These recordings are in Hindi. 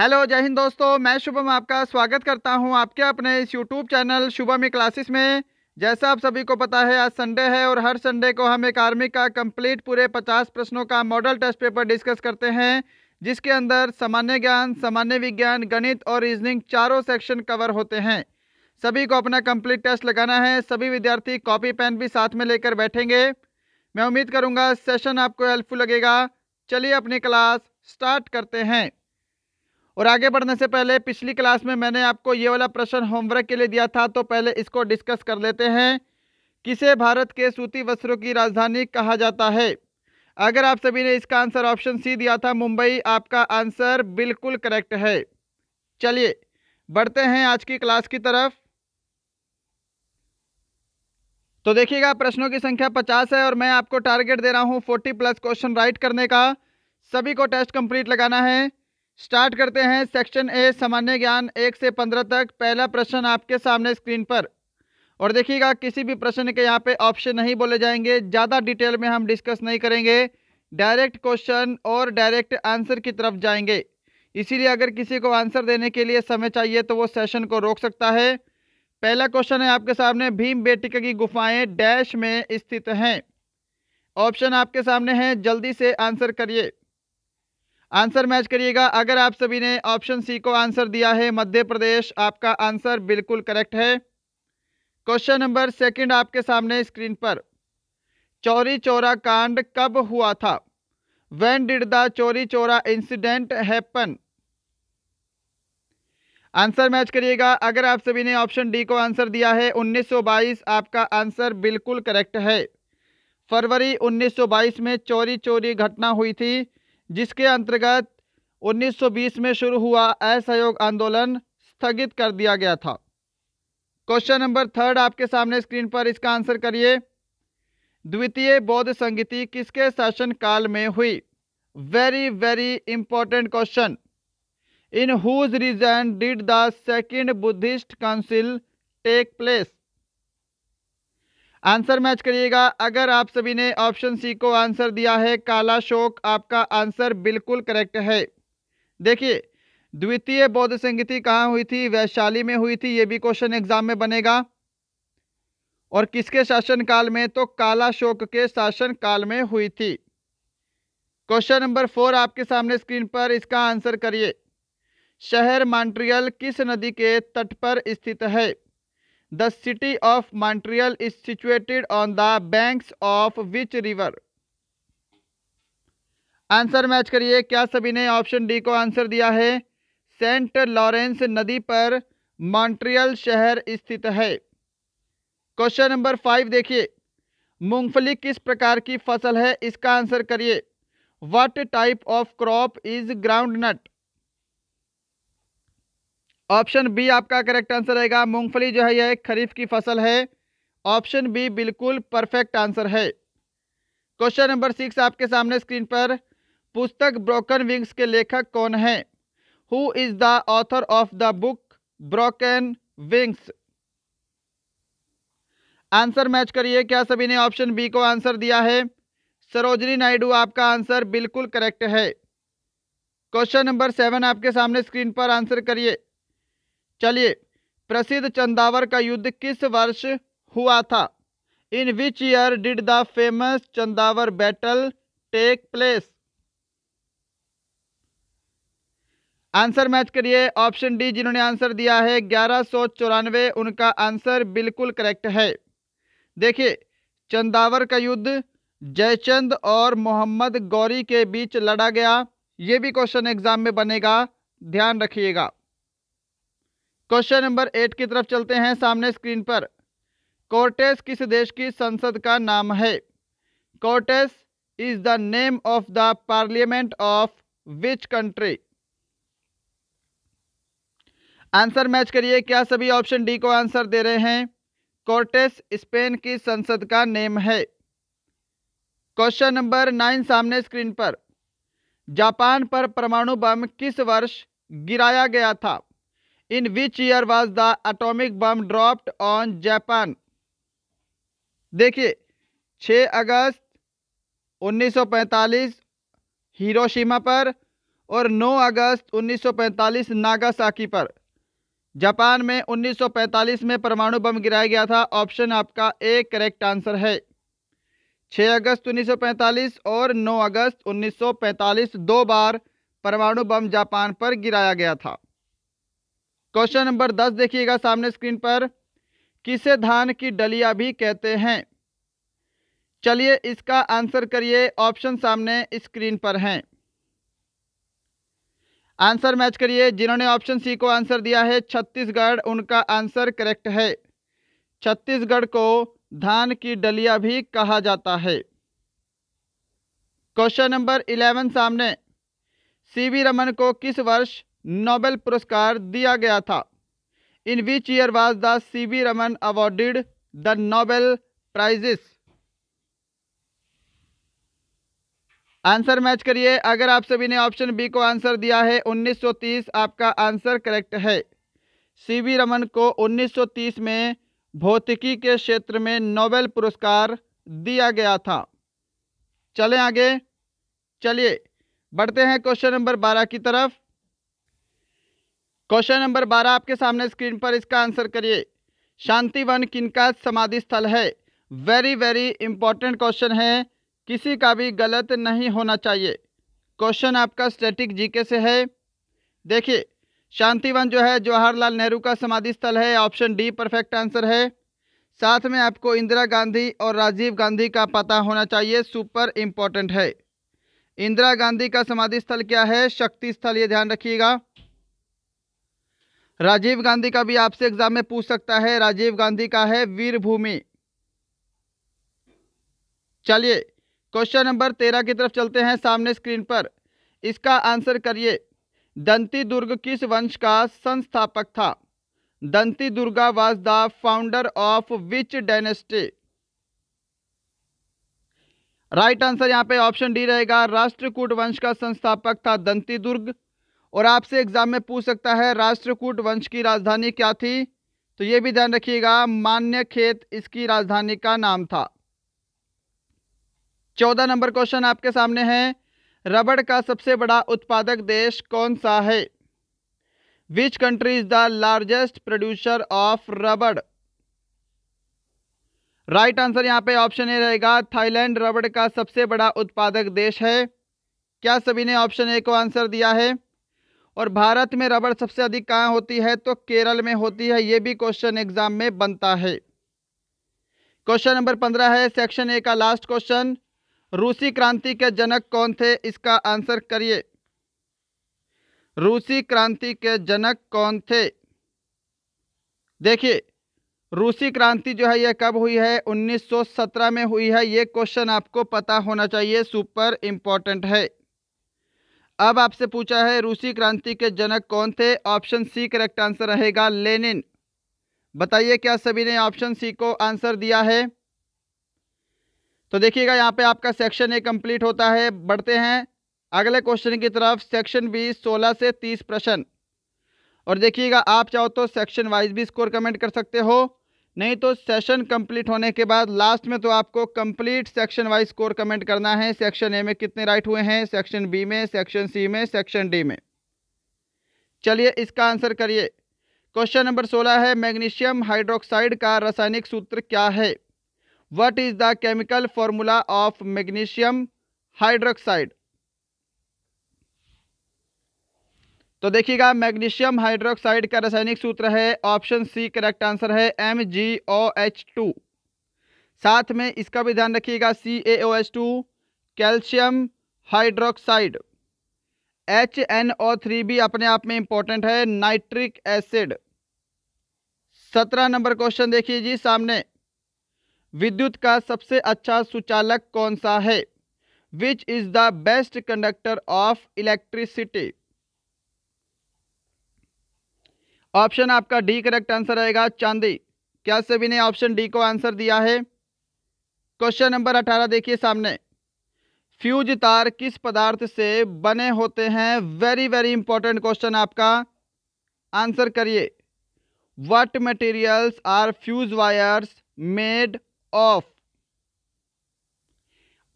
हेलो जय हिंद दोस्तों मैं शुभम आपका स्वागत करता हूं आपके अपने इस YouTube channel Shubham classes e में जैसा आप सभी को पता है आज संडे है और हर संडे को हम एक आर्मी का कंप्लीट पूरे 50 प्रश्नों का मॉडल टेस्ट पेपर डिस्कस करते हैं जिसके अंदर सामान्य ज्ञान सामान्य विज्ञान गणित और रीजनिंग चारों सेक्शन कवर होते हैं सभी को अपना कम्प्लीट टेस्ट लगाना है सभी विद्यार्थी कॉपी पेन भी साथ में लेकर बैठेंगे मैं उम्मीद करूँगा सेशन आपको हेल्पफुल लगेगा चलिए अपनी क्लास स्टार्ट करते हैं और आगे बढ़ने से पहले पिछली क्लास में मैंने आपको ये वाला प्रश्न होमवर्क के लिए दिया था तो पहले इसको डिस्कस कर लेते हैं किसे भारत के सूती वस्त्रों की राजधानी कहा जाता है अगर आप सभी ने इसका आंसर ऑप्शन सी दिया था मुंबई आपका आंसर बिल्कुल करेक्ट है चलिए बढ़ते हैं आज की क्लास की तरफ तो देखिएगा प्रश्नों की संख्या 50 है और मैं आपको टारगेट दे रहा हूं 40 प्लस क्वेश्चन राइट करने का सभी को टेस्ट कंप्लीट लगाना है स्टार्ट करते हैं सेक्शन ए सामान्य ज्ञान एक से पंद्रह तक पहला प्रश्न आपके सामने स्क्रीन पर और देखिएगा किसी भी प्रश्न के यहाँ पे ऑप्शन नहीं बोले जाएंगे ज़्यादा डिटेल में हम डिस्कस नहीं करेंगे डायरेक्ट क्वेश्चन और डायरेक्ट आंसर की तरफ जाएंगे इसीलिए अगर किसी को आंसर देने के लिए समय चाहिए तो वो सेशन को रोक सकता है पहला क्वेश्चन है आपके सामने भीम बेटिका की गुफाएं डैश में स्थित हैं ऑप्शन आपके सामने हैं जल्दी से आंसर करिए आंसर मैच करिएगा अगर आप सभी ने ऑप्शन सी को आंसर दिया है मध्य प्रदेश आपका आंसर बिल्कुल करेक्ट है क्वेश्चन नंबर सेकंड आपके सामने स्क्रीन पर चोरी चोरा कांड कब हुआ था वेन डिड द चोरी चोरा इंसिडेंट हैपन आंसर मैच करिएगा अगर आप सभी ने ऑप्शन डी को आंसर दिया है 1922 आपका आंसर बिल्कुल करेक्ट है फरवरी 1922 में चोरी चोरी घटना हुई थी जिसके अंतर्गत 1920 में शुरू हुआ असहयोग आंदोलन स्थगित कर दिया गया था क्वेश्चन नंबर थर्ड आपके सामने स्क्रीन पर इसका आंसर करिए द्वितीय बौद्ध संगीति किसके शासन काल में हुई very very important question in whose region did the second Buddhist council take place answer match करिएगा अगर आप सभी ने ऑप्शन सी को आंसर दिया है काला शोक आपका आंसर बिल्कुल करेक्ट है देखिए द्वितीय बौद्ध संगीति कहाँ हुई थी वैशाली में हुई थी ये भी क्वेश्चन एग्जाम में बनेगा और किसके शासनकाल में तो काला शोक के शासनकाल में हुई थी क्वेश्चन नंबर फोर आपके सामने स्क्रीन पर इसका आंसर करिए शहर मॉन्ट्रियल किस नदी के तट पर स्थित है the city of Montreal is situated on the banks of which river answer match करिए क्या सभी ने ऑप्शन डी को आंसर दिया है सेंट लॉरेंस नदी पर मॉन्ट्रियल शहर स्थित है क्वेश्चन नंबर फाइव देखिए मूंगफली किस प्रकार की फसल है इसका आंसर करिए what type of crop is groundnut option B आपका करेक्ट आंसर रहेगा मूंगफली जो है यह खरीफ की फसल है ऑप्शन बी बिल्कुल परफेक्ट आंसर है क्वेश्चन नंबर सिक्स आपके सामने स्क्रीन पर पुस्तक ब्रोकन विंग्स के लेखक कौन है who is the author of the book Broken Wings answer match करिए क्या सभी ने ऑप्शन बी को आंसर दिया है सरोजनी नायडू आपका आंसर बिल्कुल करेक्ट है क्वेश्चन नंबर सेवन आपके सामने स्क्रीन पर आंसर करिए चलिए प्रसिद्ध चंदावर का युद्ध किस वर्ष हुआ था in which year did the famous Chandawar battle take place answer match करिए ऑप्शन डी जिन्होंने आंसर दिया है ग्यारह सौ चौरानवे उनका आंसर बिल्कुल करेक्ट है देखिए चंदावर का युद्ध जयचंद और मोहम्मद गौरी के बीच लड़ा गया ये भी क्वेश्चन एग्जाम में बनेगा ध्यान रखिएगा क्वेश्चन नंबर एट की तरफ चलते हैं सामने स्क्रीन पर कोर्टेस किस देश की संसद का नाम है Cortes is the name of the parliament of which country answer match करिए क्या सभी ऑप्शन डी को आंसर दे रहे हैं कोर्टेस स्पेन की संसद का नेम है क्वेश्चन नंबर नाइन सामने स्क्रीन पर जापान पर परमाणु बम किस वर्ष गिराया गया था in which year was the atomic bomb dropped on Japan देखिए 6 अगस्त 1945 हिरोशिमा पर और 9 अगस्त 1945 नागासाकी पर जापान में 1945 में परमाणु बम गिराया गया था ऑप्शन आपका ए करेक्ट आंसर है 6 अगस्त 1945 और 9 अगस्त 1945 दो बार परमाणु बम जापान पर गिराया गया था क्वेश्चन नंबर दस देखिएगा सामने स्क्रीन पर किसे धान की डलिया भी कहते हैं चलिए इसका आंसर करिए ऑप्शन सामने स्क्रीन पर हैं आंसर मैच करिए जिन्होंने ऑप्शन सी को आंसर दिया है छत्तीसगढ़ उनका आंसर करेक्ट है छत्तीसगढ़ को धान की डलिया भी कहा जाता है क्वेश्चन नंबर इलेवन सामने सीवी रमन को किस वर्ष नोबेल पुरस्कार दिया गया था in which year was the C V Raman awarded the Nobel prizes answer match करिए अगर आप सभी ने ऑप्शन बी को आंसर दिया है 1930 आपका आंसर करेक्ट है सी वी रमन को 1930 में भौतिकी के क्षेत्र में नोबेल पुरस्कार दिया गया था चलें आगे चलिए बढ़ते हैं क्वेश्चन नंबर बारह की तरफ क्वेश्चन नंबर बारह आपके सामने स्क्रीन पर इसका आंसर करिए शांति वन किनका समाधि स्थल है वेरी वेरी इंपॉर्टेंट क्वेश्चन है किसी का भी गलत नहीं होना चाहिए क्वेश्चन आपका स्टैटिक जीके से है देखिए शांतिवन जो है जवाहरलाल नेहरू का समाधि स्थल है ऑप्शन डी परफेक्ट आंसर है साथ में आपको इंदिरा गांधी और राजीव गांधी का पता होना चाहिए सुपर इम्पॉर्टेंट है इंदिरा गांधी का समाधि स्थल क्या है शक्ति स्थल ये ध्यान रखिएगा राजीव गांधी का भी आपसे एग्जाम में पूछ सकता है राजीव गांधी का है वीरभूमि चलिए क्वेश्चन नंबर तेरह की तरफ चलते हैं सामने स्क्रीन पर इसका आंसर करिए दंती दुर्ग किस वंश का संस्थापक था Dantidurga was the founder of which dynasty right answer यहां पे ऑप्शन डी रहेगा राष्ट्रकूट वंश का संस्थापक था दंती दुर्ग और आपसे एग्जाम में पूछ सकता है राष्ट्रकूट वंश की राजधानी क्या थी तो ये भी ध्यान रखिएगा मान्य खेत इसकी राजधानी का नाम था चौदह नंबर क्वेश्चन आपके सामने है रबड़ का सबसे बड़ा उत्पादक देश कौन सा है which country is the largest producer of rubber right answer यहां पे ऑप्शन ए रहेगा थाईलैंड रबड़ का सबसे बड़ा उत्पादक देश है क्या सभी ने ऑप्शन ए को आंसर दिया है और भारत में रबड़ सबसे अधिक कहाँ होती है तो केरल में होती है ये भी क्वेश्चन एग्जाम में बनता है क्वेश्चन नंबर पंद्रह है सेक्शन ए का लास्ट क्वेश्चन रूसी क्रांति के जनक कौन थे इसका आंसर करिए रूसी क्रांति के जनक कौन थे देखिए रूसी क्रांति जो है यह कब हुई है 1917 में हुई है ये क्वेश्चन आपको पता होना चाहिए सुपर इम्पॉर्टेंट है अब आपसे पूछा है रूसी क्रांति के जनक कौन थे ऑप्शन सी करेक्ट आंसर रहेगा लेनिन बताइए क्या सभी ने ऑप्शन सी को आंसर दिया है तो देखिएगा यहाँ पे आपका सेक्शन ए कंप्लीट होता है बढ़ते हैं अगले क्वेश्चन की तरफ सेक्शन बी 16 से 30 प्रश्न और देखिएगा आप चाहो तो सेक्शन वाइज भी स्कोर कमेंट कर सकते हो नहीं तो सेशन कंप्लीट होने के बाद लास्ट में तो आपको complete section wise score comment करना है सेक्शन ए में कितने राइट हुए हैं सेक्शन बी में सेक्शन सी में सेक्शन डी में चलिए इसका आंसर करिए क्वेश्चन नंबर सोलह है मैग्नीशियम हाइड्रोक्साइड का रासायनिक सूत्र क्या है what is the chemical formula of magnesium hydroxide तो देखिएगा मैग्नीशियम हाइड्रोक्साइड का रासायनिक सूत्र है ऑप्शन सी करेक्ट आंसर है M G O H two साथ में इसका भी ध्यान रखिएगा C A O H two calcium hydroxide H N O three भी अपने आप में इंपॉर्टेंट है नाइट्रिक एसिड सत्रह नंबर क्वेश्चन देखिए जी सामने विद्युत का सबसे अच्छा सुचालक कौन सा है which is the best conductor of electricity option आपका डी करेक्ट आंसर रहेगा चांदी क्या सभी ने ऑप्शन डी को आंसर दिया है क्वेश्चन नंबर अठारह देखिए सामने फ्यूज तार किस पदार्थ से बने होते हैं वेरी वेरी इंपॉर्टेंट क्वेश्चन आपका आंसर करिए what materials are fuse wires made of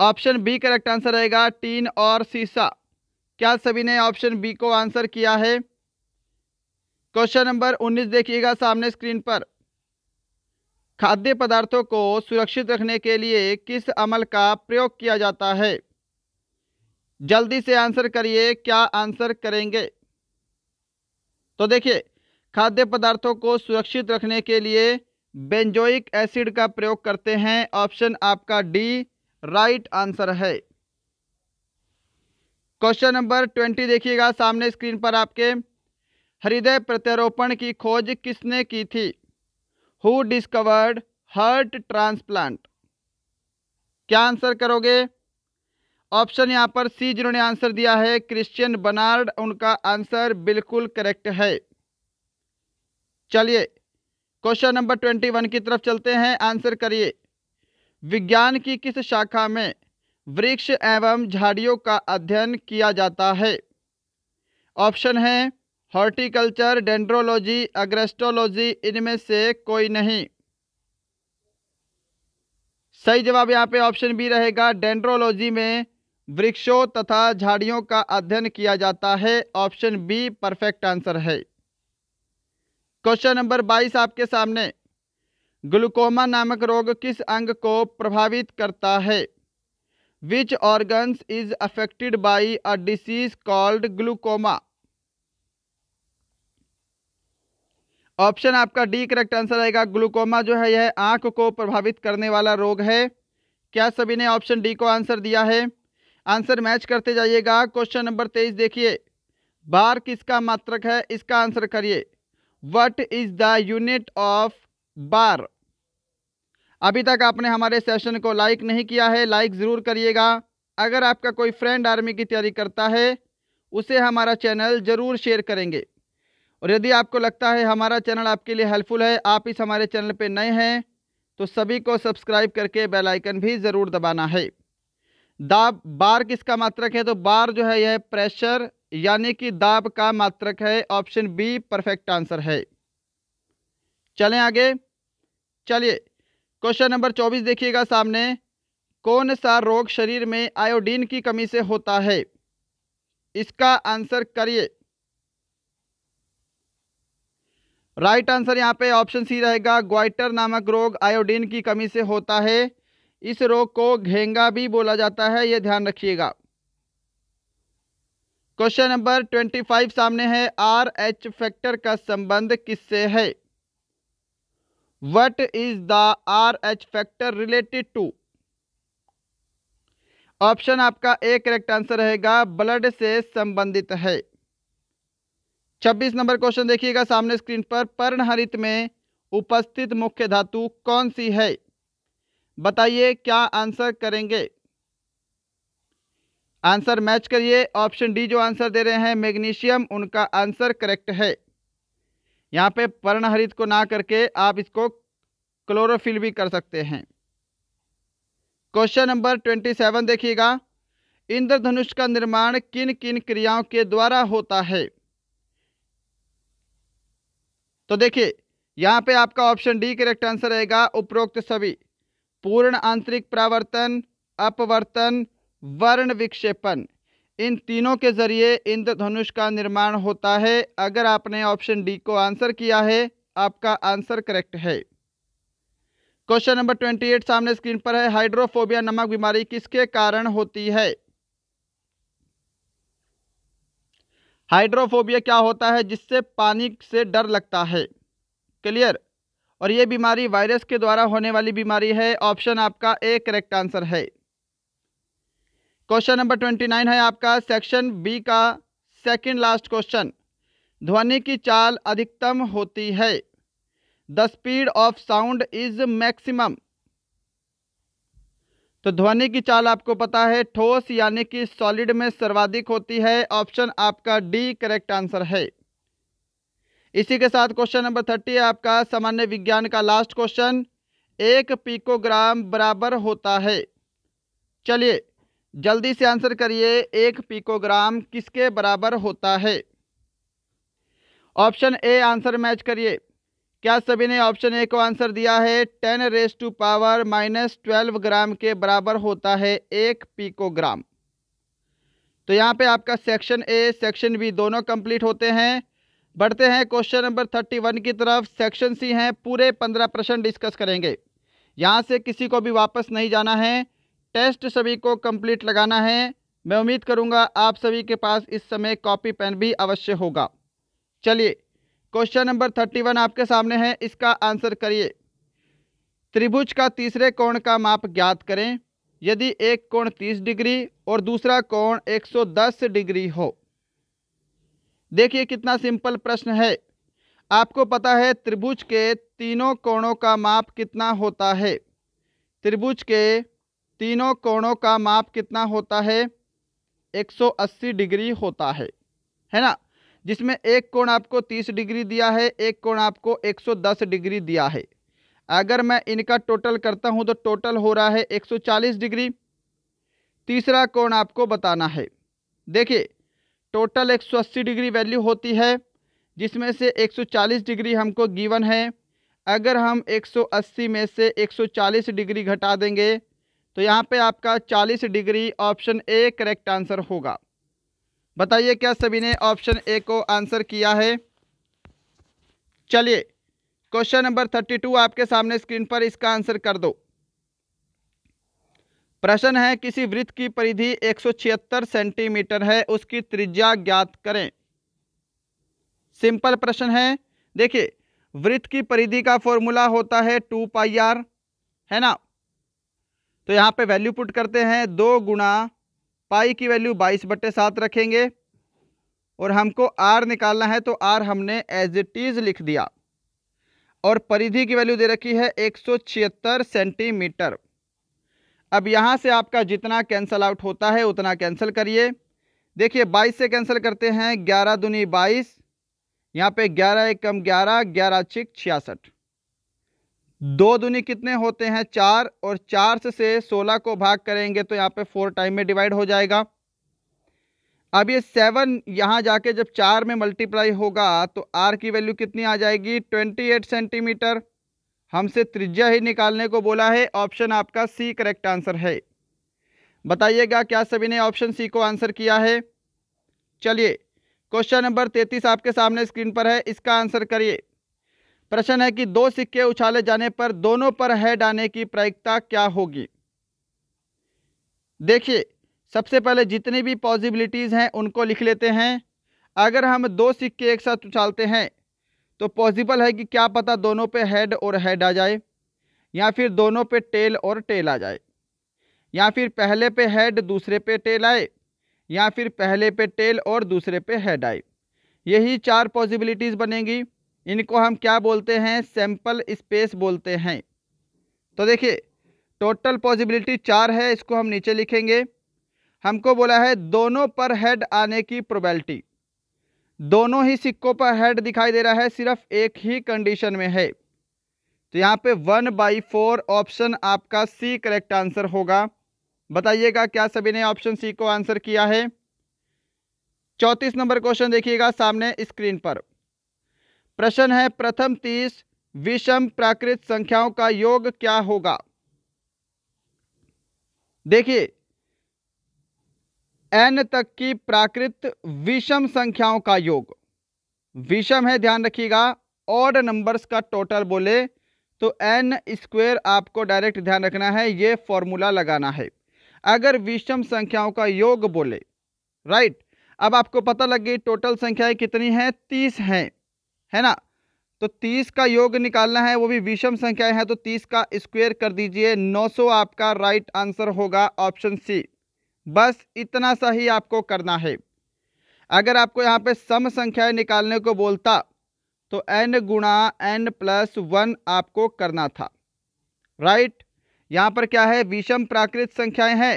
option B correct answer रहेगा टीन और सीसा क्या सभी ने ऑप्शन बी को आंसर किया है क्वेश्चन नंबर 19 देखिएगा सामने स्क्रीन पर खाद्य पदार्थों को सुरक्षित रखने के लिए किस अमल का प्रयोग किया जाता है जल्दी से आंसर करिए क्या आंसर करेंगे तो देखिए खाद्य पदार्थों को सुरक्षित रखने के लिए बेंजोइक एसिड का प्रयोग करते हैं ऑप्शन आपका डी राइट आंसर है क्वेश्चन नंबर ट्वेंटी देखिएगा सामने स्क्रीन पर आपके हृदय प्रत्यारोपण की खोज किसने की थी हु डिस्कवर्ड हर्ट ट्रांसप्लांट क्या आंसर करोगे ऑप्शन यहां पर सी जिन्होंने आंसर दिया है क्रिश्चियन बनार्ड उनका आंसर बिल्कुल करेक्ट है चलिए क्वेश्चन नंबर ट्वेंटी वन की तरफ चलते हैं आंसर करिए विज्ञान की किस शाखा में वृक्ष एवं झाड़ियों का अध्ययन किया जाता है ऑप्शन है हॉर्टिकल्चर डेंड्रोलॉजी अग्रेस्टोलॉजी इनमें से कोई नहीं सही जवाब यहाँ पे ऑप्शन बी रहेगा डेंड्रोलॉजी में वृक्षों तथा झाड़ियों का अध्ययन किया जाता है ऑप्शन बी परफेक्ट आंसर है क्वेश्चन नंबर बाईस आपके सामने ग्लूकोमा नामक रोग किस अंग को प्रभावित करता है which organs is affected by a disease called glaucoma option आपका डी करेक्ट आंसर आएगा ग्लूकोमा जो है यह आंख को प्रभावित करने वाला रोग है क्या सभी ने ऑप्शन डी को आंसर दिया है आंसर मैच करते जाइएगा क्वेश्चन नंबर तेईस देखिए बार किसका मात्रक है इसका आंसर करिए what is the unit of bar अभी तक आपने हमारे सेशन को लाइक नहीं किया है लाइक ज़रूर करिएगा अगर आपका कोई फ्रेंड आर्मी की तैयारी करता है उसे हमारा चैनल ज़रूर शेयर करेंगे और यदि आपको लगता है हमारा चैनल आपके लिए हेल्पफुल है आप इस हमारे चैनल पर नए हैं तो सभी को सब्सक्राइब करके बेल आइकन भी ज़रूर दबाना है दाब बार किसका मात्रक है तो बार जो है यह प्रेशर यानी कि दाब का मात्रक है ऑप्शन बी परफेक्ट आंसर है चलें आगे चलिए क्वेश्चन नंबर चौबीस देखिएगा सामने कौन सा रोग शरीर में आयोडीन की कमी से होता है इसका आंसर करिए राइट आंसर यहाँ पे ऑप्शन सी रहेगा ग्वाइटर नामक रोग आयोडीन की कमी से होता है इस रोग को घेंगा भी बोला जाता है ये ध्यान रखिएगा क्वेश्चन नंबर ट्वेंटी फाइव सामने है आर एच फैक्टर का संबंध किससे है what is the R H factor related to option आपका ए करेक्ट आंसर रहेगा ब्लड से संबंधित है छब्बीस नंबर क्वेश्चन देखिएगा सामने स्क्रीन पर पर्णहरित में उपस्थित मुख्य धातु कौन सी है बताइए क्या आंसर करेंगे आंसर मैच करिए ऑप्शन डी जो आंसर दे रहे हैं मैग्नीशियम उनका आंसर करेक्ट है यहाँ पे पर्णहरित को ना करके आप इसको क्लोरोफिल भी कर सकते हैं क्वेश्चन नंबर ट्वेंटी सेवन देखिएगा इंद्रधनुष का निर्माण किन किन क्रियाओं के द्वारा होता है तो देखिए यहाँ पे आपका ऑप्शन डी करेक्ट आंसर रहेगा उपरोक्त सभी पूर्ण आंतरिक प्रावर्तन अपवर्तन वर्ण विक्षेपण इन तीनों के जरिए इंद्रधनुष का निर्माण होता है अगर आपने ऑप्शन डी को आंसर किया है आपका आंसर करेक्ट है क्वेश्चन नंबर ट्वेंटी एट सामने स्क्रीन पर है हाइड्रोफोबिया नमक बीमारी किसके कारण होती है हाइड्रोफोबिया क्या होता है जिससे पानी से डर लगता है क्लियर और ये बीमारी वायरस के द्वारा होने वाली बीमारी है ऑप्शन आपका ए करेक्ट आंसर है क्वेश्चन नंबर ट्वेंटी नाइन है आपका सेक्शन बी का सेकंड लास्ट क्वेश्चन ध्वनि की चाल अधिकतम होती है the speed of sound is maximum तो ध्वनि की चाल आपको पता है ठोस यानी कि सॉलिड में सर्वाधिक होती है ऑप्शन आपका डी करेक्ट आंसर है इसी के साथ क्वेश्चन नंबर थर्टी है आपका सामान्य विज्ञान का लास्ट क्वेश्चन एक पिकोग्राम बराबर होता है चलिए जल्दी से आंसर करिए एक पिकोग्राम किसके बराबर होता है ऑप्शन ए आंसर मैच करिए क्या सभी ने ऑप्शन ए को आंसर दिया है ten raise to power minus twelve gram के बराबर होता है एक पीकोग्राम तो यहाँ पे आपका सेक्शन ए सेक्शन बी दोनों कंप्लीट होते हैं बढ़ते हैं क्वेश्चन नंबर थर्टी वन की तरफ सेक्शन सी हैं पूरे पंद्रह प्रश्न डिस्कस करेंगे यहाँ से किसी को भी वापस नहीं जाना है टेस्ट सभी को कंप्लीट लगाना है मैं उम्मीद करूँगा आप सभी के पास इस समय कॉपी पेन भी अवश्य होगा चलिए क्वेश्चन नंबर थर्टी वन आपके सामने है इसका आंसर करिए त्रिभुज का तीसरे कोण का माप ज्ञात करें यदि एक कोण तीस डिग्री और दूसरा कोण एक सौ दस डिग्री हो देखिए कितना सिंपल प्रश्न है आपको पता है त्रिभुज के तीनों कोणों का माप कितना होता है त्रिभुज के तीनों कोणों का माप कितना होता है 180 डिग्री होता है है ना जिसमें एक कोण आपको 30 डिग्री दिया है एक कोण आपको 110 डिग्री दिया है अगर मैं इनका टोटल करता हूं तो टोटल हो रहा है 140 डिग्री तीसरा कोण आपको बताना है देखिए टोटल 180 डिग्री वैल्यू होती है जिसमें से 140 डिग्री हमको गिवन है अगर हम 180 में से 140 डिग्री घटा देंगे तो यहाँ पर आपका चालीस degree option A correct answer होगा बताइए क्या सभी ने ऑप्शन ए को आंसर किया है चलिए क्वेश्चन नंबर थर्टी टू आपके सामने स्क्रीन पर इसका आंसर कर दो प्रश्न है किसी वृत्त की परिधि छिहत्तर सेंटीमीटर है उसकी त्रिज्या ज्ञात करें सिंपल प्रश्न है देखिए वृत्त की परिधि का फॉर्मूला होता है टू पाई आर है ना तो यहाँ पे वैल्यू पुट करते हैं दो गुणा पाई की वैल्यू बाईस बट्टे सात रखेंगे और हमको आर निकालना है तो आर हमने एज इट इज़ लिख दिया और परिधि की वैल्यू दे रखी है एक सेंटीमीटर अब यहाँ से आपका जितना कैंसल आउट होता है उतना कैंसिल करिए देखिए 22 से कैंसिल करते हैं 11 दुनी 22 यहाँ पे 11 एक कम 11 11 छिक छियासठ दो दुनी कितने होते हैं चार और चार से सोलह को भाग करेंगे तो यहाँ पे फोर टाइम में डिवाइड हो जाएगा अब ये सेवन यहाँ जाके जब चार में मल्टीप्लाई होगा तो आर की वैल्यू कितनी आ जाएगी ट्वेंटी एट सेंटीमीटर हमसे त्रिज्या ही निकालने को बोला है ऑप्शन आपका सी करेक्ट आंसर है बताइएगा क्या सभी ने ऑप्शन सी को आंसर किया है चलिए क्वेश्चन नंबर तैतीस आपके सामने स्क्रीन पर है इसका आंसर करिए प्रश्न है कि दो सिक्के उछाले जाने पर दोनों पर हेड आने की प्रायिकता क्या होगी देखिए सबसे पहले जितनी भी पॉसिबिलिटीज़ हैं उनको लिख लेते हैं अगर हम दो सिक्के एक साथ उछालते हैं तो पॉसिबल है कि क्या पता दोनों पे हेड और हेड आ जाए या फिर दोनों पे टेल और टेल आ जाए या फिर पहले पे हेड दूसरे पे टेल आए या फिर पहले पे टेल और दूसरे पे हेड आए यही चार पॉसिबिलिटीज़ बनेंगी इनको हम क्या बोलते हैं सैम्पल स्पेस बोलते हैं तो देखिए टोटल पॉसिबिलिटी चार है इसको हम नीचे लिखेंगे हमको बोला है दोनों पर हेड आने की प्रोबेबिलिटी दोनों ही सिक्कों पर हेड दिखाई दे रहा है सिर्फ एक ही कंडीशन में है तो यहाँ पे वन बाई फोर ऑप्शन आपका सी करेक्ट आंसर होगा बताइएगा क्या सभी ने ऑप्शन सी को आंसर किया है चौंतीस नंबर क्वेश्चन देखिएगा सामने स्क्रीन पर प्रश्न है प्रथम तीस विषम प्राकृत संख्याओं का योग क्या होगा देखिए एन तक की प्राकृत विषम संख्याओं का योग विषम है ध्यान रखिएगा ऑड नंबर्स का टोटल बोले तो एन स्क्वेयर आपको डायरेक्ट ध्यान रखना है ये फॉर्मूला लगाना है अगर विषम संख्याओं का योग बोले राइट अब आपको पता लग गई टोटल संख्याएं कितनी हैं तीस हैं है ना तो 30 का योग निकालना है वो भी विषम संख्याएं हैं तो 30 का स्क्वायर कर दीजिए 900 आपका राइट आंसर होगा ऑप्शन सी बस इतना सा ही आपको करना है अगर आपको यहाँ पे सम संख्याएं निकालने को बोलता तो एन गुणा एन प्लस वन आपको करना था राइट यहाँ पर क्या है विषम प्राकृत संख्याएं हैं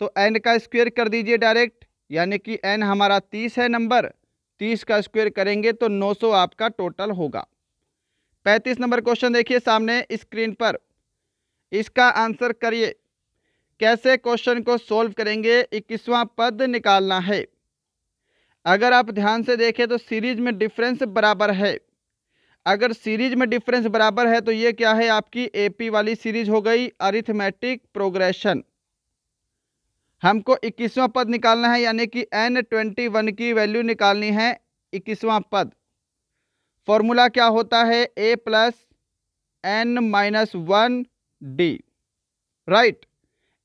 तो एन का स्क्वायर कर दीजिए डायरेक्ट यानी कि एन हमारा तीस है नंबर 30 का स्क्वायर करेंगे तो 900 आपका टोटल होगा 35 नंबर क्वेश्चन देखिए सामने स्क्रीन पर इसका आंसर करिए कैसे क्वेश्चन को सॉल्व करेंगे इक्कीसवां पद निकालना है अगर आप ध्यान से देखें तो सीरीज में डिफरेंस बराबर है अगर सीरीज में डिफरेंस बराबर है तो ये क्या है आपकी एपी वाली सीरीज हो गई अरिथमेटिक प्रोग्रेशन हमको इक्कीसवां पद निकालना है यानी कि एन ट्वेंटी वन की वैल्यू निकालनी है इक्कीसवां पद फॉर्मूला क्या होता है A plus N minus one D right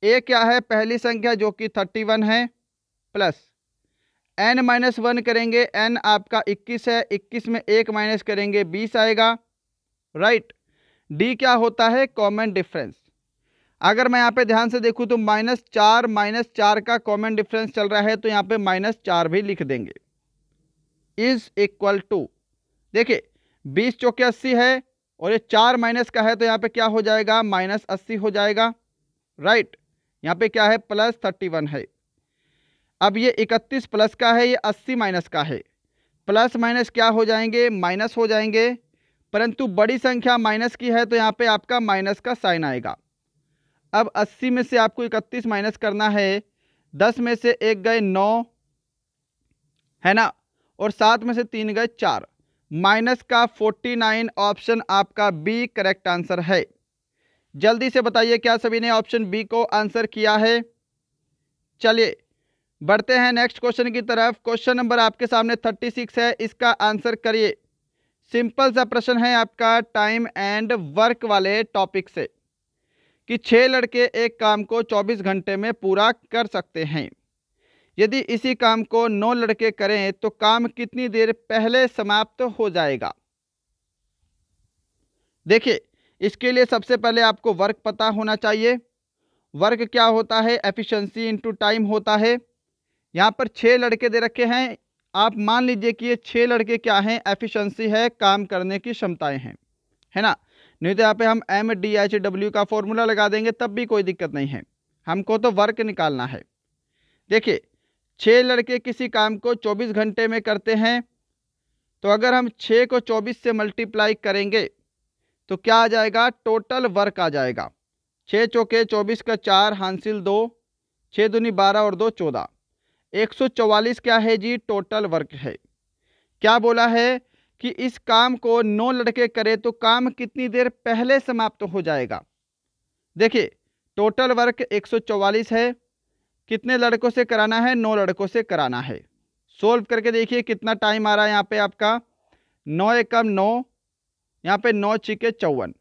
A क्या है पहली संख्या जो कि थर्टी वन है प्लस एन माइनस वन करेंगे एन आपका इक्कीस है इक्कीस में एक माइनस करेंगे बीस आएगा राइट right. डी क्या होता है कॉमन डिफरेंस अगर मैं यहाँ पे ध्यान से देखूँ तो माइनस चार माइनस चार का कॉमन डिफरेंस चल रहा है तो यहाँ पे माइनस चार भी लिख देंगे इज इक्वल टू देखिए बीस चौके अस्सी है और ये चार माइनस का है तो यहाँ पे क्या हो जाएगा माइनस अस्सी हो जाएगा राइट यहाँ पे क्या है प्लस थर्टी वन है अब ये इकतीस प्लस का है ये अस्सी माइनस का है प्लस माइनस क्या हो जाएंगे माइनस हो जाएंगे परंतु बड़ी संख्या माइनस की है तो यहाँ पे आपका माइनस का साइन आएगा अब 80 में से आपको 31 माइनस करना है 10 में से एक गए नौ है ना और सात में से तीन गए चार माइनस का 49 ऑप्शन आपका बी करेक्ट आंसर है जल्दी से बताइए क्या सभी ने ऑप्शन बी को आंसर किया है चलिए बढ़ते हैं नेक्स्ट क्वेश्चन की तरफ क्वेश्चन नंबर आपके सामने 36 है इसका आंसर करिए सिंपल सा प्रश्न है आपका टाइम एंड वर्क वाले टॉपिक से कि छः लड़के एक काम को 24 घंटे में पूरा कर सकते हैं यदि इसी काम को नौ लड़के करें तो काम कितनी देर पहले समाप्त हो जाएगा देखिए इसके लिए सबसे पहले आपको वर्क पता होना चाहिए वर्क क्या होता है एफिशिएंसी इनटू टाइम होता है यहाँ पर छः लड़के दे रखे हैं आप मान लीजिए कि ये छः लड़के क्या हैं एफिशिएंसी है काम करने की क्षमताएं हैं है ना नहीं तो यहाँ पे हम एम डी एच डब्ल्यू का फॉर्मूला लगा देंगे तब भी कोई दिक्कत नहीं है हमको तो वर्क निकालना है देखिए छः लड़के किसी काम को 24 घंटे में करते हैं तो अगर हम छः को 24 से मल्टीप्लाई करेंगे तो क्या आ जाएगा टोटल वर्क आ जाएगा छः चौके चौबीस का चार हांसिल दो छः दुनी बारह और दो चौदह एक सौ चौवालीस क्या है जी टोटल वर्क है क्या बोला है कि इस काम को नौ लड़के करें तो काम कितनी देर पहले समाप्त हो जाएगा देखिए टोटल वर्क 144 है कितने लड़कों से कराना है नौ लड़कों से कराना है सोल्व करके देखिए कितना टाइम आ रहा है यहाँ पे आपका नौ एकम नौ यहाँ पे नौ छिके चौवन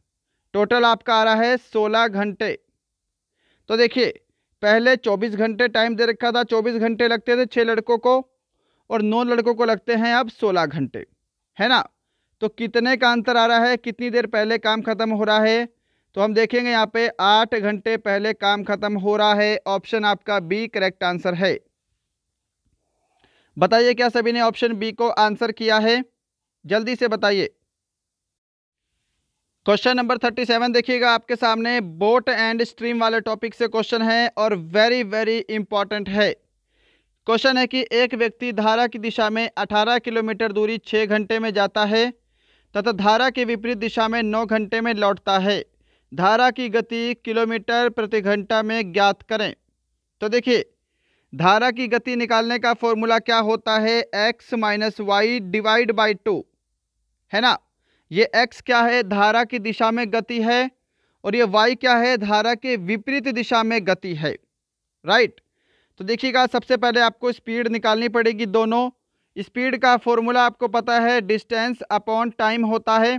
टोटल आपका आ रहा है सोलह घंटे तो देखिए पहले चौबीस घंटे टाइम दे रखा था चौबीस घंटे लगते थे छः लड़कों को और नौ लड़कों को लगते हैं अब सोलह घंटे है ना तो कितने का अंतर आ रहा है कितनी देर पहले काम ख़त्म हो रहा है तो हम देखेंगे यहाँ पे आठ घंटे पहले काम ख़त्म हो रहा है ऑप्शन आपका बी करेक्ट आंसर है बताइए क्या सभी ने ऑप्शन बी को आंसर किया है जल्दी से बताइए क्वेश्चन नंबर थर्टी सेवन देखिएगा आपके सामने बोट एंड स्ट्रीम वाले टॉपिक से क्वेश्चन है और वेरी वेरी इंपॉर्टेंट है क्वेश्चन है कि एक व्यक्ति धारा की दिशा में 18 किलोमीटर दूरी 6 घंटे में जाता है तथा धारा के विपरीत दिशा में 9 घंटे में लौटता है धारा की गति किलोमीटर प्रति घंटा में ज्ञात करें तो देखिए धारा की गति निकालने का फॉर्मूला क्या होता है X minus Y divide by two है ना ये एक्स क्या है धारा की दिशा में गति है और ये वाई क्या है धारा के विपरीत दिशा में गति है राइट तो देखिएगा सबसे पहले आपको स्पीड निकालनी पड़ेगी दोनों स्पीड का फॉर्मूला आपको पता है डिस्टेंस अपॉन टाइम होता है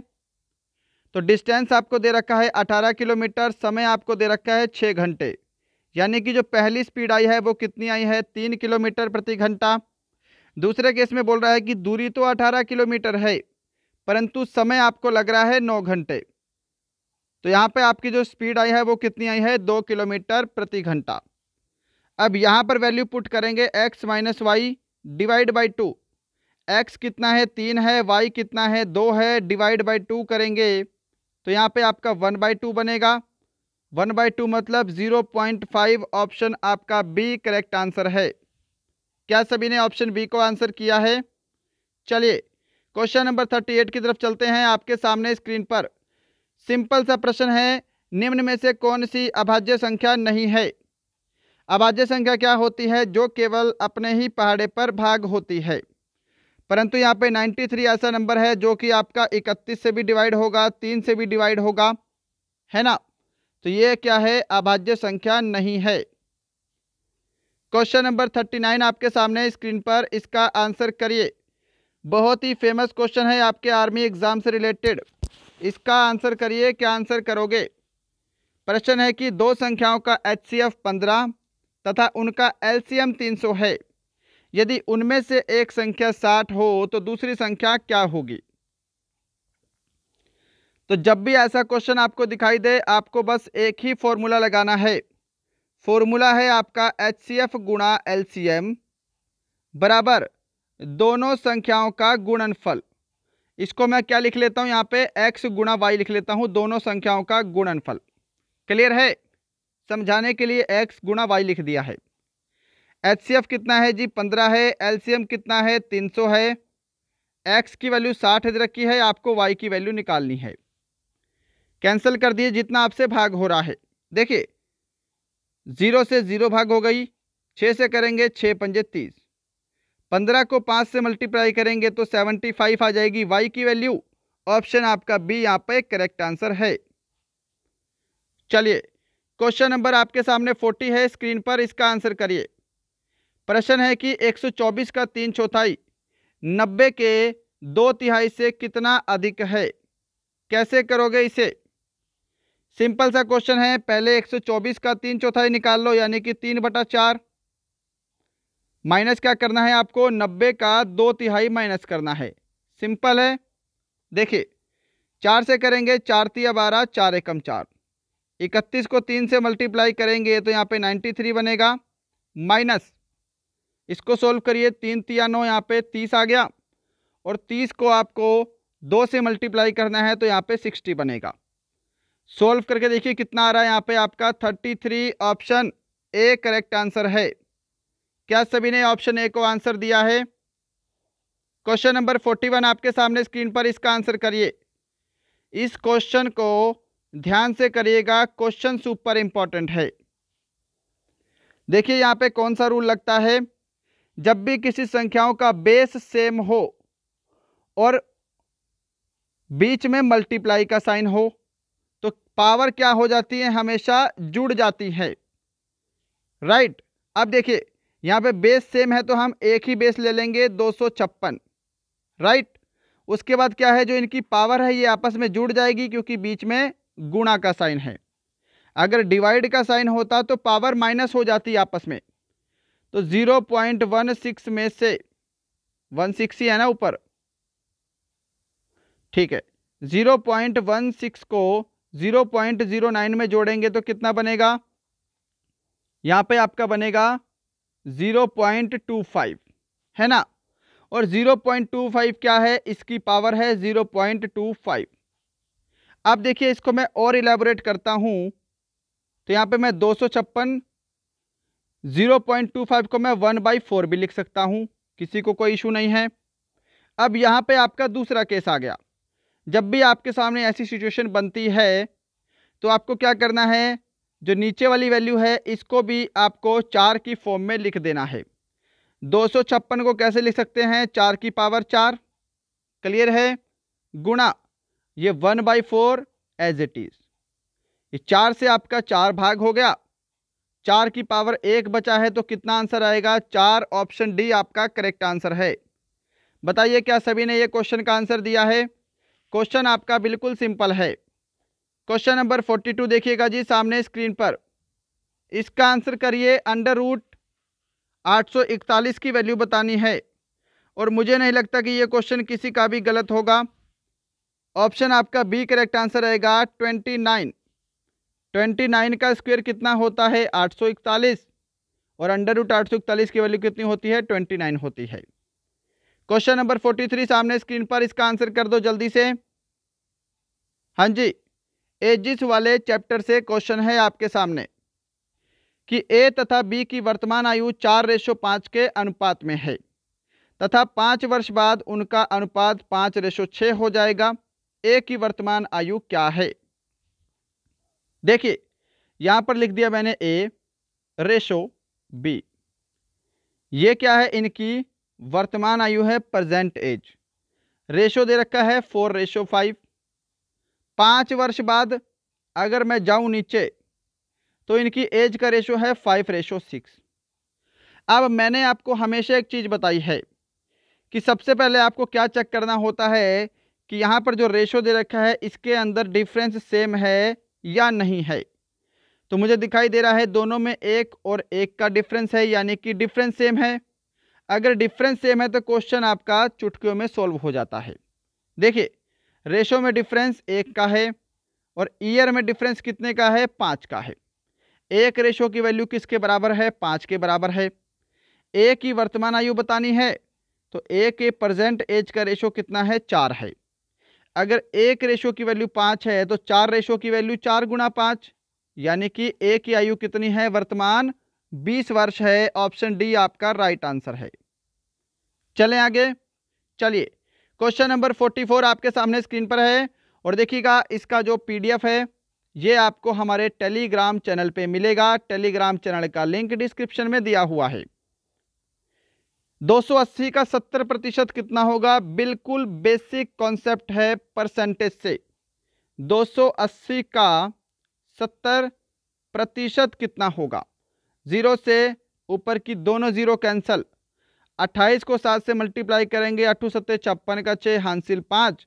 तो डिस्टेंस आपको दे रखा है 18 किलोमीटर समय आपको दे रखा है 6 घंटे यानी कि जो पहली स्पीड आई है वो कितनी आई है तीन किलोमीटर प्रति घंटा दूसरे केस में बोल रहा है कि दूरी तो 18 किलोमीटर है परंतु समय आपको लग रहा है नौ घंटे तो यहाँ पे आपकी जो स्पीड आई है वो कितनी आई है दो किलोमीटर प्रति घंटा अब यहाँ पर वैल्यू पुट करेंगे X minus Y divide by two X कितना है तीन है वाई कितना है दो है डिवाइड बाई टू करेंगे तो यहाँ पे आपका वन बाई टू बनेगा वन बाई टू मतलब ज़ीरो पॉइंट फाइव ऑप्शन आपका बी करेक्ट आंसर है क्या सभी ने ऑप्शन बी को आंसर किया है चलिए क्वेश्चन नंबर थर्टी एट की तरफ चलते हैं आपके सामने स्क्रीन पर सिंपल सा प्रश्न है निम्न में से कौन सी अभाज्य संख्या नहीं है अभाज्य संख्या क्या होती है जो केवल अपने ही पहाड़े पर भाग होती है परंतु यहाँ पे 93 ऐसा नंबर है जो कि आपका 31 से भी डिवाइड होगा तीन से भी डिवाइड होगा है ना तो ये क्या है अभाज्य संख्या नहीं है क्वेश्चन नंबर 39 आपके सामने स्क्रीन पर इसका आंसर करिए बहुत ही फेमस क्वेश्चन है आपके आर्मी एग्जाम से रिलेटेड इसका आंसर करिए क्या आंसर करोगे प्रश्न है कि दो संख्याओं का एच सी एफ पंद्रह तथा उनका एलसीएम 300 है यदि उनमें से एक संख्या 60 हो तो दूसरी संख्या क्या होगी तो जब भी ऐसा क्वेश्चन आपको दिखाई दे आपको बस एक ही फॉर्मूला लगाना है फॉर्मूला है आपका एच सी एफ गुणा एल सी एम बराबर दोनों संख्याओं का गुणनफल इसको मैं क्या लिख लेता हूं यहां पे x गुणा वाई लिख लेता हूं दोनों संख्याओं का गुणनफल क्लियर है समझाने के लिए एक्स गुणा वाई लिख दिया है एच कितना है जी पंद्रह है एल कितना है तीन सौ है एक्स की वैल्यू साठ रखी है आपको वाई की वैल्यू निकालनी है कैंसिल कर दिए जितना आपसे भाग हो रहा है देखिए ज़ीरो से ज़ीरो भाग हो गई छः से करेंगे छः पंजे तीस पंद्रह को पाँच से मल्टीप्लाई करेंगे तो सेवेंटी फाइव आ जाएगी वाई की वैल्यू ऑप्शन आपका बी यहाँ पर करेक्ट आंसर है चलिए क्वेश्चन नंबर आपके सामने 40 है स्क्रीन पर इसका आंसर करिए प्रश्न है कि 124 का तीन चौथाई नब्बे के दो तिहाई से कितना अधिक है कैसे करोगे इसे सिंपल सा क्वेश्चन है पहले 124 का तीन चौथाई निकाल लो यानी कि तीन बटा चार माइनस क्या करना है आपको नब्बे का दो तिहाई माइनस करना है सिंपल है देखिए चार से करेंगे चार तिया बारह चार एकम चार इकतीस को तीन से मल्टीप्लाई करेंगे तो यहाँ पे नाइन्टी थ्री बनेगा माइनस इसको सोल्व करिए तीन तिया नौ यहाँ पे तीस आ गया और तीस को आपको दो से मल्टीप्लाई करना है तो यहाँ पे सिक्सटी बनेगा सोल्व करके देखिए कितना आ रहा है यहाँ पे आपका thirty three option A correct answer है क्या सभी ने ऑप्शन ए को आंसर दिया है क्वेश्चन नंबर फोर्टी वन आपके सामने स्क्रीन पर इसका आंसर करिए इस क्वेश्चन को ध्यान से करिएगा क्वेश्चन सुपर इंपॉर्टेंट है देखिए यहाँ पे कौन सा रूल लगता है जब भी किसी संख्याओं का बेस सेम हो और बीच में मल्टीप्लाई का साइन हो तो पावर क्या हो जाती है हमेशा जुड़ जाती है राइट अब देखिए यहाँ पे बेस सेम है तो हम एक ही बेस ले लेंगे दो राइट उसके बाद क्या है जो इनकी पावर है ये आपस में जुड़ जाएगी क्योंकि बीच में गुणा का साइन है अगर डिवाइड का साइन होता तो पावर माइनस हो जाती आपस में तो ज़ीरो पॉइंट वन सिक्स में से वन सिक्स ही है ना ऊपर ठीक है ज़ीरो पॉइंट वन सिक्स को ज़ीरो पॉइंट ज़ीरो नाइन में जोड़ेंगे तो कितना बनेगा यहां पे आपका बनेगा ज़ीरो पॉइंट टू फाइव है ना और ज़ीरो पॉइंट टू फाइव क्या है इसकी पावर है ज़ीरो पॉइंट टू फाइव अब देखिए इसको मैं और इलेबोरेट करता हूँ तो यहाँ पे मैं दो सौ छप्पन ज़ीरो पॉइंट टू फाइव को मैं वन बाई फोर भी लिख सकता हूँ किसी को कोई इशू नहीं है अब यहाँ पे आपका दूसरा केस आ गया जब भी आपके सामने ऐसी सिचुएशन बनती है तो आपको क्या करना है जो नीचे वाली वैल्यू है इसको भी आपको चार की फॉर्म में लिख देना है दो को कैसे लिख सकते हैं चार की पावर चार क्लियर है गुणा ये one by four as it is ये चार से आपका चार भाग हो गया चार की पावर एक बचा है तो कितना आंसर आएगा चार ऑप्शन डी आपका करेक्ट आंसर है बताइए क्या सभी ने ये क्वेश्चन का आंसर दिया है क्वेश्चन आपका बिल्कुल सिंपल है क्वेश्चन नंबर फोर्टी टू देखिएगा जी सामने स्क्रीन पर इसका आंसर करिए अंडर रूट आठ सौ इकतालीस की वैल्यू बतानी है और मुझे नहीं लगता कि ये क्वेश्चन किसी का भी गलत होगा ऑप्शन आपका बी करेक्ट आंसर रहेगा ट्वेंटी नाइन ट्वेंटी नाइन का स्क्वायर कितना होता है आठ सौ इकतालीस और अंडर रूट आठ सौ इकतालीस की वैल्यू कितनी होती है ट्वेंटी नाइन होती है क्वेश्चन नंबर फोर्टी थ्री सामने स्क्रीन पर इसका आंसर कर दो जल्दी से हाँ जी एजिस वाले चैप्टर से क्वेश्चन है आपके सामने कि ए तथा बी की वर्तमान आयु चार रेशो पाँच के अनुपात में है तथा पाँच वर्ष बाद उनका अनुपात पाँच रेशो छः हो जाएगा ए की वर्तमान आयु क्या है देखिए यहां पर लिख दिया मैंने ए रेशो बी ये क्या है इनकी वर्तमान आयु है प्रेजेंट एज रेशो दे रखा है फोर रेशो फाइव पांच वर्ष बाद अगर मैं जाऊं नीचे तो इनकी एज का रेशो है फाइव रेशो सिक्स अब मैंने आपको हमेशा एक चीज़ बताई है कि सबसे पहले आपको क्या चेक करना होता है कि यहाँ पर जो रेशो दे रखा है इसके अंदर डिफरेंस सेम है या नहीं है तो मुझे दिखाई दे रहा है दोनों में एक और एक का डिफरेंस है यानी कि डिफरेंस सेम है अगर डिफरेंस सेम है तो क्वेश्चन आपका चुटकियों में सॉल्व हो जाता है देखिए रेशो में डिफरेंस एक का है और ईयर में डिफरेंस कितने का है पाँच का है एक रेशो की वैल्यू किसके बराबर है पाँच के बराबर है ए की वर्तमान आयु बतानी है तो एक के प्रेजेंट एज का रेशो कितना है चार है अगर एक रेशो की वैल्यू पाँच है तो चार रेशो की वैल्यू चार गुणा पाँच यानी कि ए की आयु कितनी है वर्तमान बीस वर्ष है ऑप्शन डी आपका राइट आंसर है चलें आगे चलिए क्वेश्चन नंबर फोर्टी फोर आपके सामने स्क्रीन पर है और देखिएगा इसका जो पीडीएफ है ये आपको हमारे टेलीग्राम चैनल पे मिलेगा टेलीग्राम चैनल का लिंक डिस्क्रिप्शन में दिया हुआ है 280 का 70 प्रतिशत कितना होगा बिल्कुल बेसिक कॉन्सेप्ट है परसेंटेज से 280 का 70 प्रतिशत कितना होगा ज़ीरो से ऊपर की दोनों ज़ीरो कैंसल 28 को सात से मल्टीप्लाई करेंगे अट्ठू सत्य छप्पन का छः हांसिल पाँच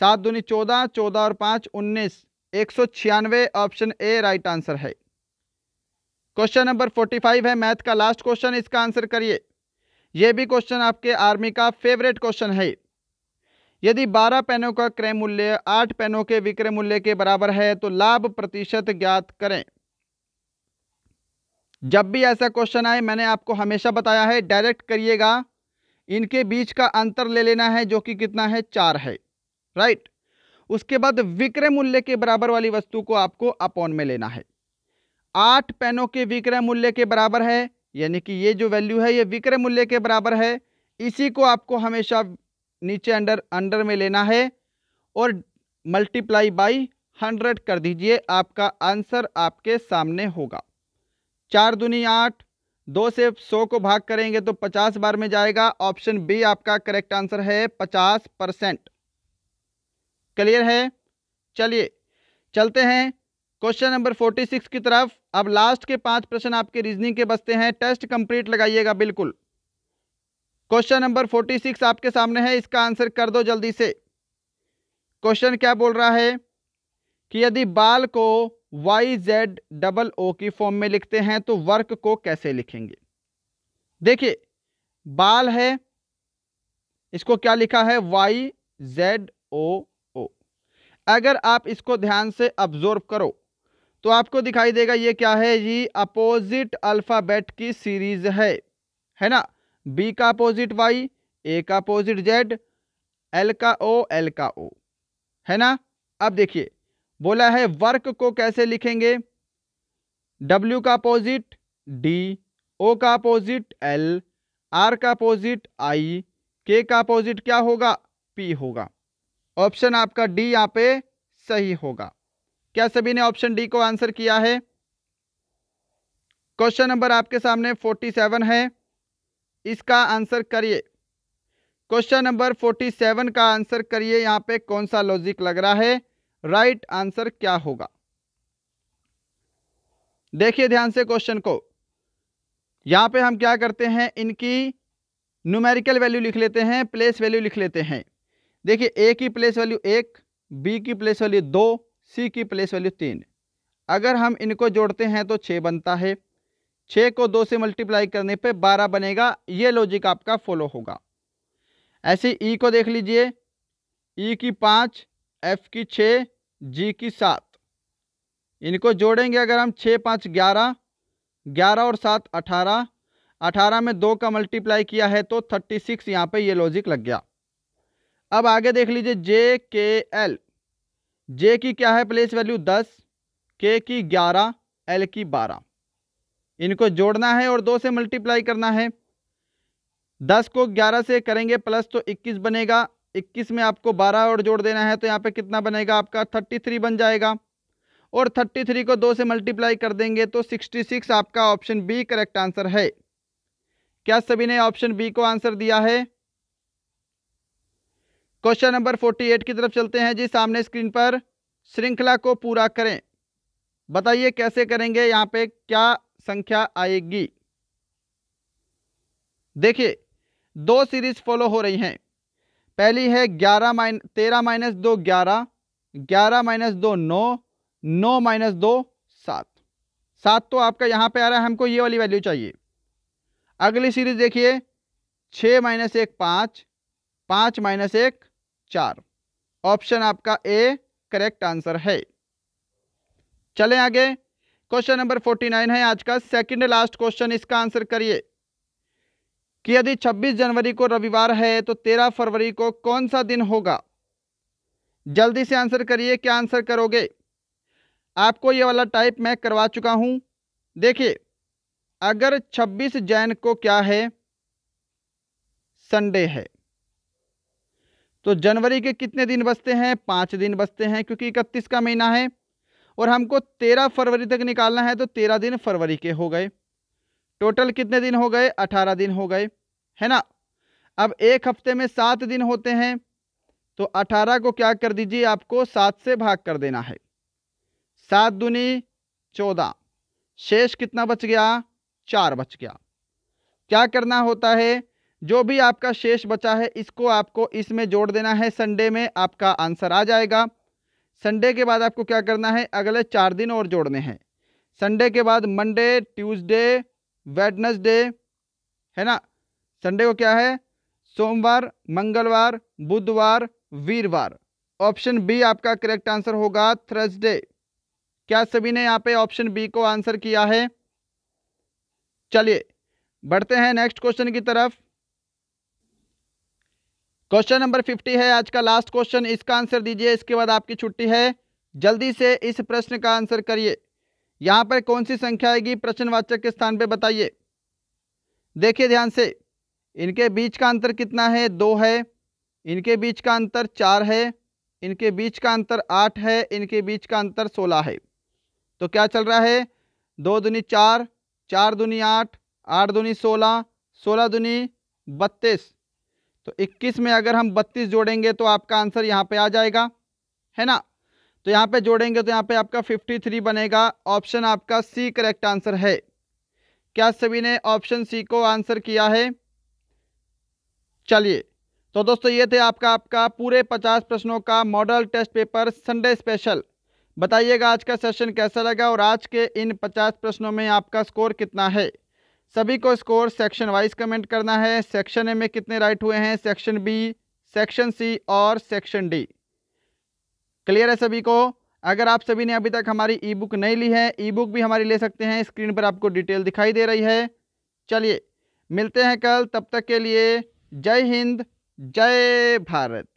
सात दूनी चौदह चौदह और पाँच उन्नीस एक सौ छियानवे ऑप्शन ए राइट आंसर है क्वेश्चन नंबर फोर्टी फाइव है मैथ का लास्ट क्वेश्चन इसका आंसर करिए यह भी क्वेश्चन आपके आर्मी का फेवरेट क्वेश्चन है यदि 12 पेनों का क्रय मूल्य 8 पेनों के विक्रय मूल्य के बराबर है तो लाभ प्रतिशत ज्ञात करें जब भी ऐसा क्वेश्चन आए मैंने आपको हमेशा बताया है डायरेक्ट करिएगा इनके बीच का अंतर ले लेना है जो कि कितना है चार है राइट उसके बाद विक्रय मूल्य के बराबर वाली वस्तु को आपको अपॉन में लेना है आठ पेनों के विक्रय मूल्य के बराबर है यानी कि ये जो वैल्यू है ये विक्रय मूल्य के बराबर है इसी को आपको हमेशा नीचे अंडर अंडर में लेना है और मल्टीप्लाई बाई हंड्रेड कर दीजिए आपका आंसर आपके सामने होगा चार दुनी आठ दो से सौ को भाग करेंगे तो पचास बार में जाएगा ऑप्शन बी आपका करेक्ट आंसर है पचास परसेंट क्लियर है चलिए चलते हैं क्वेश्चन नंबर फोर्टी सिक्स की तरफ अब लास्ट के पांच प्रश्न आपके रीजनिंग के बचते हैं टेस्ट कंप्लीट लगाइएगा बिल्कुल क्वेश्चन नंबर फोर्टी सिक्स आपके सामने है इसका आंसर कर दो जल्दी से क्वेश्चन क्या बोल रहा है कि यदि बाल को वाई जेड डबल ओ की फॉर्म में लिखते हैं तो वर्क को कैसे लिखेंगे देखिए बाल है इसको क्या लिखा है वाई जेड ओ ओ अगर आप इसको ध्यान से ऑब्जोर्व करो तो आपको दिखाई देगा ये क्या है जी अपोजिट अल्फ़ाबेट की सीरीज है है ना बी का अपोजिट वाई ए का अपोजिट जेड एल का ओ एल का ओ है ना अब देखिए बोला है वर्क को कैसे लिखेंगे डब्ल्यू का अपोजिट डी ओ का अपोजिट एल आर का अपोजिट आई के का अपोजिट क्या होगा पी होगा ऑप्शन आपका डी यहाँ पे सही होगा क्या सभी ने ऑप्शन डी को आंसर किया है क्वेश्चन नंबर आपके सामने फोर्टी सेवन है इसका आंसर करिए क्वेश्चन नंबर फोर्टी सेवन का आंसर करिए यहां पे कौन सा लॉजिक लग रहा है राइट right आंसर क्या होगा देखिए ध्यान से क्वेश्चन को यहां पे हम क्या करते हैं इनकी न्यूमेरिकल वैल्यू लिख लेते हैं प्लेस वैल्यू लिख लेते हैं देखिए ए की प्लेस वैल्यू एक बी की प्लेस वैल्यू दो सी की प्लेस वैल्यू तीन अगर हम इनको जोड़ते हैं तो छः बनता है छः को दो से मल्टीप्लाई करने पे बारह बनेगा ये लॉजिक आपका फॉलो होगा ऐसे ई e को देख लीजिए ई e की पाँच एफ की छः जी की सात इनको जोड़ेंगे अगर हम छः पाँच ग्यारह ग्यारह और सात अठारह अठारह में दो का मल्टीप्लाई किया है तो थर्टी सिक्स यहाँ पर ये लॉजिक लग गया अब आगे देख लीजिए जे के एल जे की क्या है प्लेस वैल्यू दस के की ग्यारह एल की बारह इनको जोड़ना है और दो से मल्टीप्लाई करना है दस को ग्यारह से करेंगे प्लस तो इक्कीस बनेगा इक्कीस में आपको बारह और जोड़ देना है तो यहाँ पे कितना बनेगा आपका थर्टी थ्री बन जाएगा और थर्टी थ्री को दो से मल्टीप्लाई कर देंगे तो सिक्सटी सिक्स आपका ऑप्शन बी करेक्ट आंसर है क्या सभी ने ऑप्शन बी को आंसर दिया है क्वेश्चन नंबर 48 की तरफ चलते हैं जी सामने स्क्रीन पर श्रृंखला को पूरा करें बताइए कैसे करेंगे यहाँ पे क्या संख्या आएगी देखिए दो सीरीज फॉलो हो रही हैं पहली है ग्यारह माइन तेरह माइनस दो ग्यारह ग्यारह माइनस दो नौ नौ माइनस दो सात सात तो आपका यहाँ पे आ रहा है हमको ये वाली वैल्यू चाहिए अगली सीरीज देखिए छः माइनस एक पाँच पाँच माइनस एक चार ऑप्शन आपका ए करेक्ट आंसर है चलें आगे क्वेश्चन नंबर फोर्टी नाइन है आज का सेकंड लास्ट क्वेश्चन इसका आंसर करिए कि यदि छब्बीस जनवरी को रविवार है तो तेरह फरवरी को कौन सा दिन होगा जल्दी से आंसर करिए क्या आंसर करोगे आपको ये वाला टाइप मैं करवा चुका हूं देखिए अगर 26 जैन को क्या है संडे है तो जनवरी के कितने दिन बचते हैं पाँच दिन बचते हैं क्योंकि इकतीस का महीना है और हमको तेरह फरवरी तक निकालना है तो तेरह दिन फरवरी के हो गए टोटल कितने दिन हो गए अठारह दिन हो गए है ना अब एक हफ्ते में सात दिन होते हैं तो अठारह को क्या कर दीजिए आपको सात से भाग कर देना है सात दुनी चौदह शेष कितना बच गया चार बच गया क्या करना होता है जो भी आपका शेष बचा है इसको आपको इसमें जोड़ देना है संडे में आपका आंसर आ जाएगा संडे के बाद आपको क्या करना है अगले चार दिन और जोड़ने हैं संडे के बाद मंडे ट्यूसडे वेडनसडे है ना संडे को क्या है सोमवार मंगलवार बुधवार वीरवार ऑप्शन बी आपका करेक्ट आंसर होगा थर्सडे क्या सभी ने यहाँ पे ऑप्शन बी को आंसर किया है चलिए बढ़ते हैं नेक्स्ट क्वेश्चन की तरफ क्वेश्चन नंबर फिफ्टी है आज का लास्ट क्वेश्चन इसका आंसर दीजिए इसके बाद आपकी छुट्टी है जल्दी से इस प्रश्न का आंसर करिए यहाँ पर कौन सी संख्या आएगी प्रश्नवाचक के स्थान पर बताइए देखिए ध्यान से इनके बीच का अंतर कितना है दो है इनके बीच का अंतर चार है इनके बीच का अंतर आठ है इनके बीच का अंतर सोलह है तो क्या चल रहा है दो दुनी चार चार दुनी आठ आठ दुनी सोलह सोलह दुनी बत्तीस तो 21 में अगर हम 32 जोड़ेंगे तो आपका आंसर यहाँ पे आ जाएगा है ना तो यहाँ पे जोड़ेंगे तो यहाँ पे आपका 53 बनेगा ऑप्शन आपका सी करेक्ट आंसर है क्या सभी ने ऑप्शन सी को आंसर किया है चलिए तो दोस्तों ये थे आपका आपका पूरे 50 प्रश्नों का model test paper Sunday special बताइएगा आज का सेशन कैसा लगा और आज के इन 50 प्रश्नों में आपका स्कोर कितना है सभी को स्कोर सेक्शन वाइज कमेंट करना है सेक्शन ए में कितने राइट हुए हैं सेक्शन बी सेक्शन सी और सेक्शन डी क्लियर है सभी को अगर आप सभी ने अभी तक हमारी ई बुक नहीं ली है ई बुक भी हमारी ले सकते हैं स्क्रीन पर आपको डिटेल दिखाई दे रही है चलिए मिलते हैं कल तब तक के लिए जय हिंद जय भारत